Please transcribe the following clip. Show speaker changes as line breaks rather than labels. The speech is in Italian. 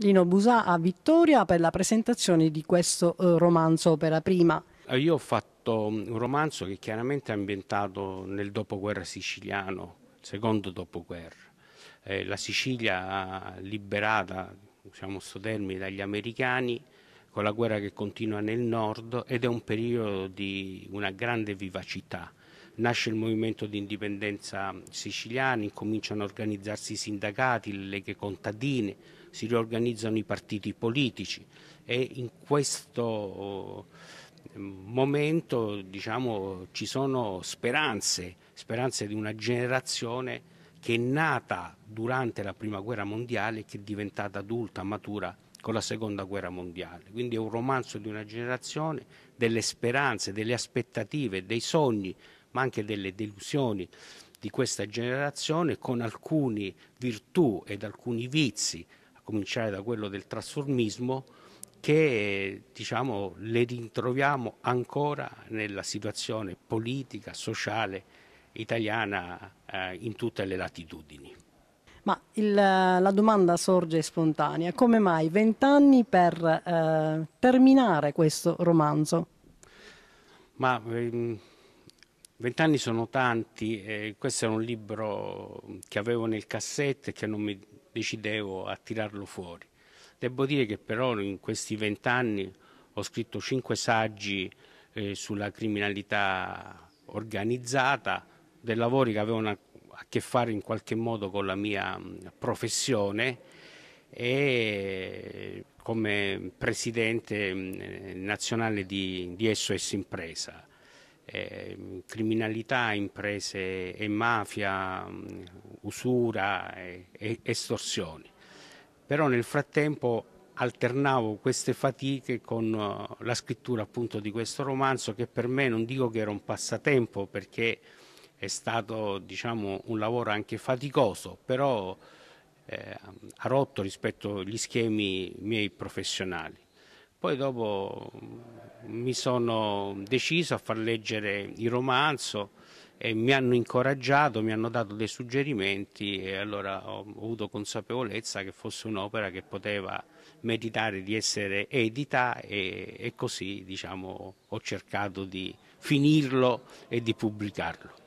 Lino Busà a Vittoria per la presentazione di questo eh, romanzo opera prima.
Eh, io ho fatto mm, un romanzo che chiaramente è ambientato nel dopoguerra siciliano, secondo dopoguerra. Eh, la Sicilia liberata, usiamo questo termine, dagli americani, con la guerra che continua nel nord ed è un periodo di una grande vivacità nasce il movimento di indipendenza siciliana, incominciano a organizzarsi i sindacati, le leghe contadine, si riorganizzano i partiti politici e in questo eh, momento diciamo, ci sono speranze, speranze di una generazione che è nata durante la prima guerra mondiale e che è diventata adulta, matura con la seconda guerra mondiale. Quindi è un romanzo di una generazione, delle speranze, delle aspettative, dei sogni ma anche delle delusioni di questa generazione con alcune virtù ed alcuni vizi, a cominciare da quello del trasformismo, che diciamo, le ritroviamo ancora nella situazione politica, sociale italiana eh, in tutte le latitudini.
Ma il, la domanda sorge spontanea, come mai vent'anni per eh, terminare questo romanzo?
Ma ehm, Vent'anni sono tanti, eh, questo era un libro che avevo nel cassetto e che non mi decidevo a tirarlo fuori. Devo dire che però in questi vent'anni ho scritto cinque saggi eh, sulla criminalità organizzata, dei lavori che avevano a, che fare in qualche modo con la mia mm, professione e come presidente mm, eh, nazionale di, di SOS Impresa eh, criminalità, imprese e mafia, mm, usura e, e estorsioni. Però nel frattempo alternavo queste fatiche con uh, la scrittura appunto di questo romanzo che per me non dico che era un passatempo perché è stato diciamo un lavoro anche faticoso, però eh, ha rotto rispetto agli schemi miei professionali. Poi dopo mm, mi sono deciso a far leggere il romanzo e mi hanno incoraggiato, mi hanno dato dei suggerimenti e allora ho avuto consapevolezza che fosse un'opera che poteva meritare di essere edita e, e così diciamo, ho cercato di finirlo e di pubblicarlo.